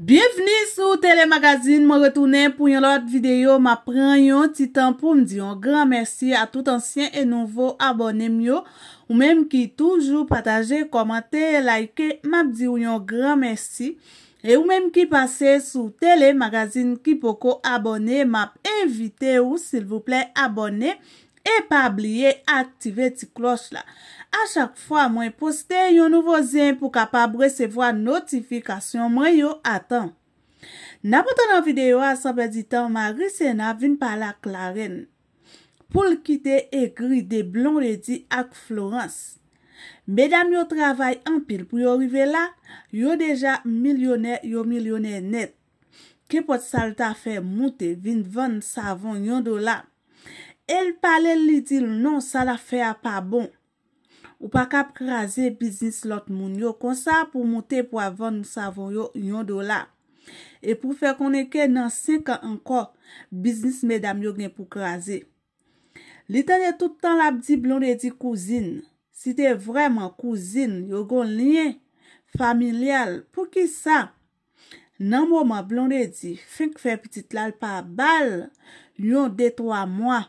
Bienveni sou telemagazine, mwen retounen pou yon lot videyo, ma pren yon titan pou mdi yon gran mersi a tout ansyen e nouvo abonem yo Ou menm ki toujou pataje, komante, laike, map di yon gran mersi E ou menm ki pase sou telemagazine ki poko abonem, map evite ou sil vouple abonem E pa bliye aktive ti klos la. A chak fwa mwen poste yon nouvo zyen pou kapab resevo a notifikasyon mwen yon atan. Na potan an videyo a sanpe di tan, ma risena vin pala k la ren. Poul kite e gri de blon redi ak Florence. Medan yon travay an pil pou yon rive la, yon deja milyoner yon milyoner net. Ke pot salta fe moute vin van savon yon do la. El pale li di l non, sa la fe a pa bon. Ou pa kap kraze biznis lot moun yo konsa pou monte pou avon savon yo yon do la. E pou fe konen ke nan 5 an anko, biznis medam yo gen pou kraze. Li tene toutan la bi blon de di kouzin. Si te vreman kouzin, yo gon liye, familial, pou ki sa? Nan mou man blon de di, fink fe piti tlal pa bal, yon de 3 mwa.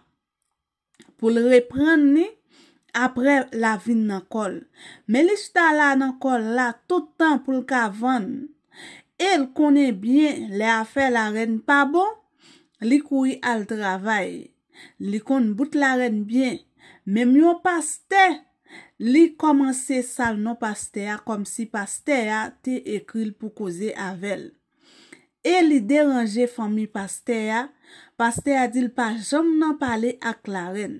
pou l repren ni apre la vin nan kol. Me li suta la nan kol la toutan pou l kavon. El konen bien le afe la ren pa bon. Li koui al travay. Li kon bout la ren bien. Me myon paste. Li komanse sal non paste ya kom si paste ya te ekril pou koze avel. E li deranje fami Pasteya, Pasteya dil pa jom nan pale ak la ren.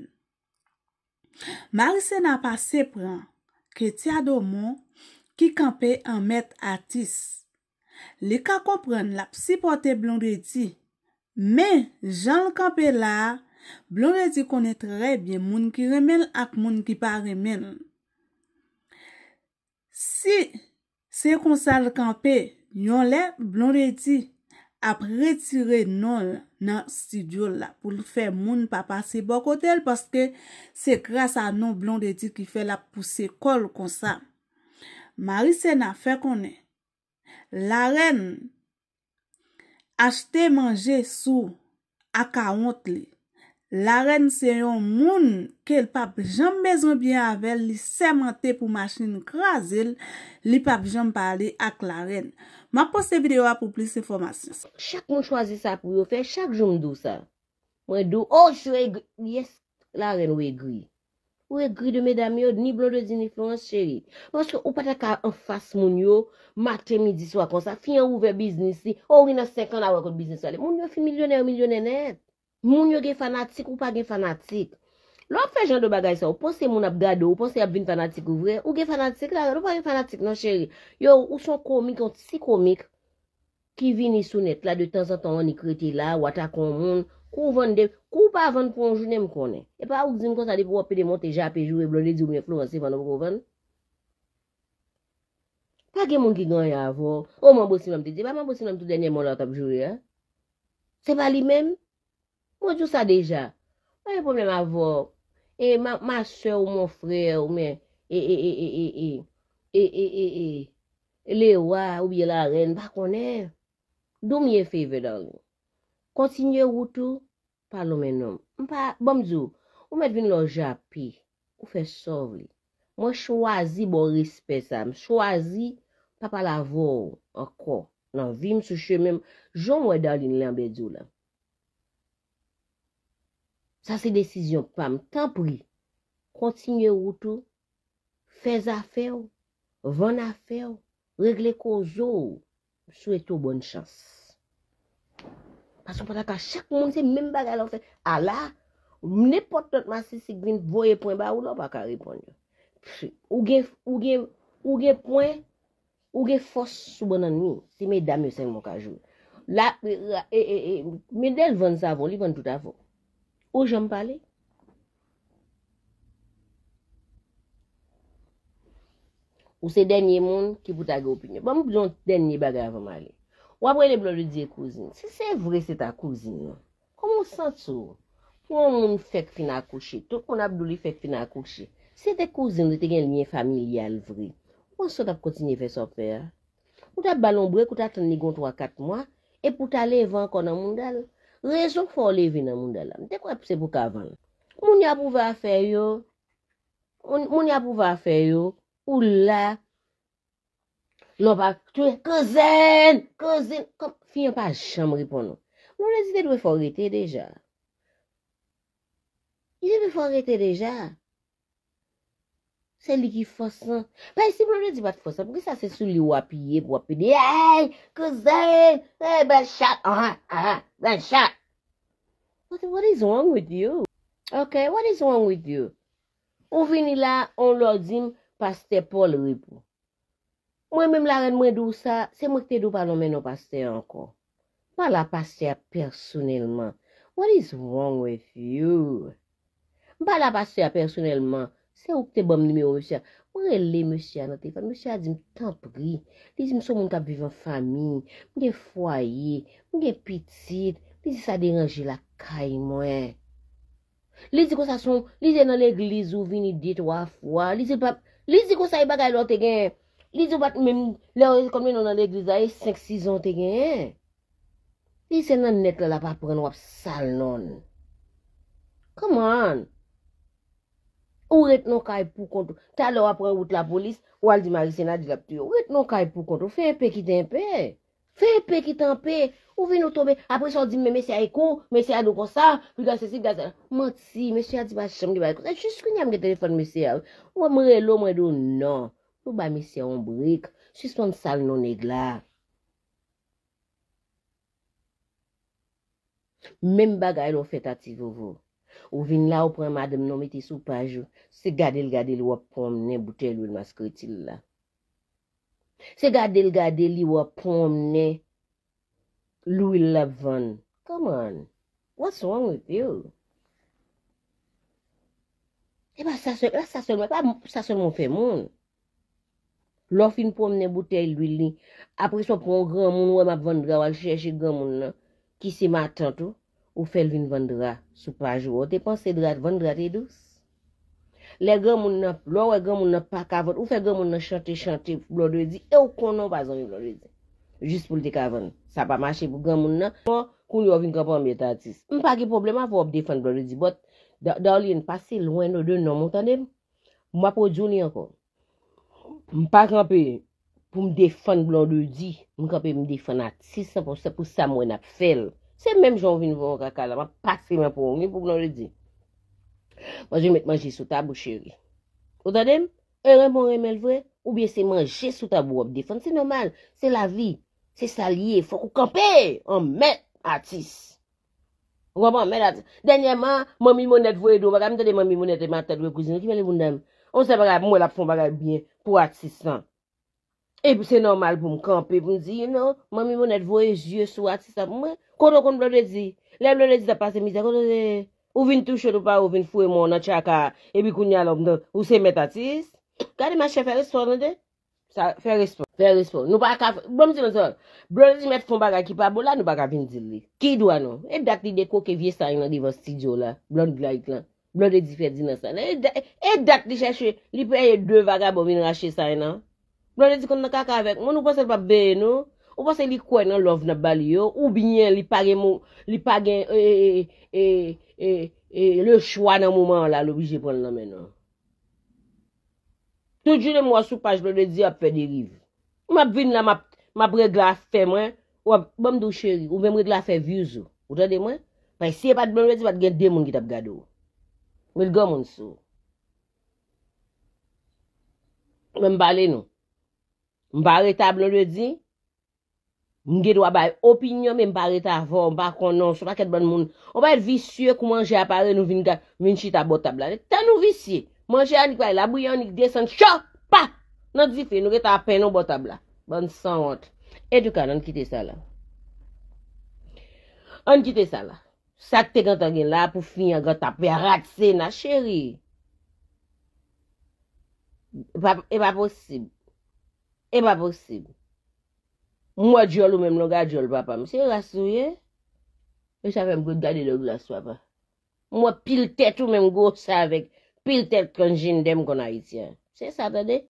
Marise nan pa se pran, ke ti adomo ki kampe an met atis. Le ka kompran la psi pote Blondreti, men jan l kampe la, Blondreti konetre bie moun ki remel ak moun ki pa remel. Si se konsal kampe, Yon le blondeti ap retire non nan studio la pou l fè moun pa pase bokotel paske se kras a non blondeti ki fè la pou se kol konsa. Marise na fè konen. La ren achte manje sou ak a ont li. La ren se yon moun ke l pap jom bezon byen avèl li semente pou machin krasil li pap jom pale ak la ren. Ma pose videyo a pou plis informasyon sa. Chak moun chwazi sa pou yo fe, chak joun mdou sa. Mwen dou, oh jou e gri, yes, la ren ou e gri. Ou e gri de medami yo, ni blondezi, ni flan, chéri. Mwen chou, ou pata ka an fas moun yo, matè midi si wakonsa, fi an ouve biznis si, ou inan sek an la wakonsa, biznis wale. Moun yo fi milyonè ou milyonè net. Moun yo gen fanatik ou pa gen fanatik. Lo ap fè jan do bagay sa, ou pon se moun ap gado, ou pon se ap vin fanatik ou vre, ou gen fanatik la, ou pon gen fanatik nan chèri. Yo, ou son komik, ou si komik, ki vin ni sunet la, de tan san tan lan ni kreti la, wata kon moun, kou vende, kou pa vende pou anjou ne mkone. E pa a ou zin kon sa li pou wapide moun teja api jou, e blon le di ou mwen klo anse fanan mou kou vende. Pa gen moun ki ganyan avon, ou oh, mwen bousin nan mtite, pa mwen bousin nan mtite denye moun an tapjou ya. Se pa li men, moun jou sa bon, deja, anye problem avon. E, ma sè ou moun frè ou mè, e, e, e, e, e, e, e, e, e, e, e, e, e. E lewa ou biye la ren, pa konè. Dou miye fe ve dal. Kontinyè woutou, pa lomenom. Mpa, bom djou, ou mèd vin lo japi, ou fe sov li. Mwen chwazi bo rispe sa, mwen chwazi, papa la vou, ankon. Nan vim sou chè men, jom wè dal li nèmbe djou la. Sa se desisyon, pwam, tanpri, kontinye woutou, fez afew, van afew, regle kou zou, sou etou bon chans. Pason pataka, chak moun se, men baga lansen, ala, mnepotot masi si gwin voye pwen ba ou lop a ka repon yo. Ou ge pwen, ou ge fos sou banan mi, se me dami ou sen moun ka joun. La, e, e, e, me del van sa voun, li van touta voun. Ou janm pale? Ou se denye moun ki pou ta ge opinyon? Ba moun pizyon denye bagay avan male. Ou apwe le blon li diye kouzine. Se se vre se ta kouzine, kon moun san sou, pou moun fèk fin akouche, tout moun apdou li fèk fin akouche, se te kouzine li te gen l miye familial vre, moun sou tap kontinye fe soper. Moun tap balon brek, moun tap tan nigon 3-4 mwa, e pou ta levan kon an moun dal. Rezon fò le vi nan moun de la. Mwen te kwa se pou kavan? Moun ya pou va fe yo? Moun ya pou va fe yo? Ou la? Lopak, twen kozen! Kozen! Fiyan pa chan moun ripon nou. Moun rezite dwe fò rete deja. Dwe fò rete deja. Se li ki fosan. Pe si mwen de di bat fosan, pou ki sa se sou li wapye, pou wapye di, hey, kouzen, hey, ben chat, ah, ah, ah, ben chat. What is wrong with you? Ok, what is wrong with you? Ou vini la, ou lo zim, paste Paul wipou. Mwen mwen la ren mwen dou sa, se mwen te dou pa non men nou paste ankon. Ba la paste personelman. What is wrong with you? Ba la paste personelman, Se ou kte bom ni me o Moshia, mwen re le Moshia nan te pa, Moshia di m tan pri. Di di m sou moun ka biv an famin, m gen foye, m gen pitid, di di sa deranje la kay mwen. Li di kon sa son, li di nan le gliz ou vini dit waf wan, li di kon sa e bagay lwote gen, li di w bat men, le w re komnen nan le gliz ae, senk sizon te gen. Li di se nan net la la pa prenen wap sal non. Koman! Ou retenon ka epou kontou. Ta lor apre wout la polis. Ou al di ma risena di la ptuyo. Ou retenon ka epou kontou. Fe epe ki tenpe. Fe epe ki tenpe. Ou vi nou tombe. Apre se an di me mesye a eko. Mesye a do kon sa. Figa se si figa se la. Mansi. Mesye a di ba chanm ge ba eko. Se chis kwenye am ge telefon mesye a. Ou am relo. Ou am redo. Non. Ou ba mesye an brik. Chis pon sal non negla. Mem bagay lo fet ati vovo. Ou vin la ou pren madem nometi sou pajou Se gade l gade li wap pomne butey lwil mas kretil la Se gade l gade li wap pomne Lwil la van Come on What's wrong with you? E ba sa son wap Sa son wap fe moun Lofin pomne butey lwil li Apre so pon gran moun wap van Gawal cheche gran moun la Ki se matan tou Ou fèl vin vandra, sou pa jwo, te panse vandra te dous. Le gen moun nan, lò wè gen moun nan pa kavon, ou fè gen moun nan chante chante blon dwe di, e ou konon pa zon vin blon dwe di. Jist pou lte kavon, sa pa mache pou gen moun nan. Mwen, koun yo vin kapon mwen ta atis. Mwen pa ki problema pou wap defan blon dwe di, bot, da ou li yon pasi, lwen do dwen nan moun tanem. Mwen pa pou jouni ankon. Mwen pa ki anpe pou m defan blon dwe di, mwen kapen m defan atis, anpo se pou sa mwen ap fèl. Se menm joun vin voun kakal la, man patriman pou wongi pou glan le di. Mwen joun met manje souta bou cheri. O danem, e en remon remel vwe, ou bie se manje souta bou wop defan. Se normal, se la vi, se salye, fok ou kampe, an met atis. Waman, an met atis. Danyeman, moun mi moun net vwe do, baka mwen dade moun mi moun net e mante dwe kouzine, ki mwen le moun dem. On se baka mwen la pou mwen baka bine pou atis lan. E pou se normal pou m kampe, pou m zi, you know, mami moun et voyeje sou ati, sa pou mwen, koto kon blodezi. Le blodezi ta pase mizak, koto zi, ou vin touche ou pa, ou vin fwe moun an chaka, ebi koun nyalom nan, ou se met ati. Gade ma chefe respor nende, sa, fe respor, fe respor. Nou pa akav, blom zi nan zon, blodezi met fomba ga kipa bo la, nou pa akav vin zil li. Ki do anon, e dak li dekou ke vie sa yon nan divan stijou la, blonde blayit lan, blodezi fe di nan sa yon. E, e dak li cheche, li pou eye dwe vaga bo vin rache sa yon nan. Blon e di kon nan kaka avek. Moun ou panse li pa beye nou. Ou panse li kwen nan love nan bali yo. Ou binye li pagen. Li pagen. E, e, e, le chwa nan mouman la. Lopi jepon nan men nou. Toudjou nen mwa sou page. Blon e di apè diriv. Mwen bin nan mabre glas fe mwen. Ou mwen mwen mwen glas fe vyo zo. Ou tade mwen. Faye siye pat blon e di pat gen demon git ap gado. Ou el gom moun sou. Mwen mbali nou. Mpare tab, nou le di. Mge dwa baye opinyon, men mpare tab, mpare konon, mpare ket ban moun. Mpare visye kou manje apare, nou vini chita bot tab la. Tan nou visye, manje anik baye, labouyan anik desan, chan, pa! Nout vife, nou geta apen nou bot tab la. Ban san wot. E du kan, an kite sa la. An kite sa la. Sa te gantan gen la, pou fin ya gantan pe, a rat se na, cheri. E, e pa posib. E pa posib. Mwa djol ou menm nou ga djol pa pa. Mse rastou ye. E chafem go dadi lou rastou pa pa. Mwa pil tet ou menm go sa avek. Pil tet konjin dem kon a ityan. Se sa pa dey.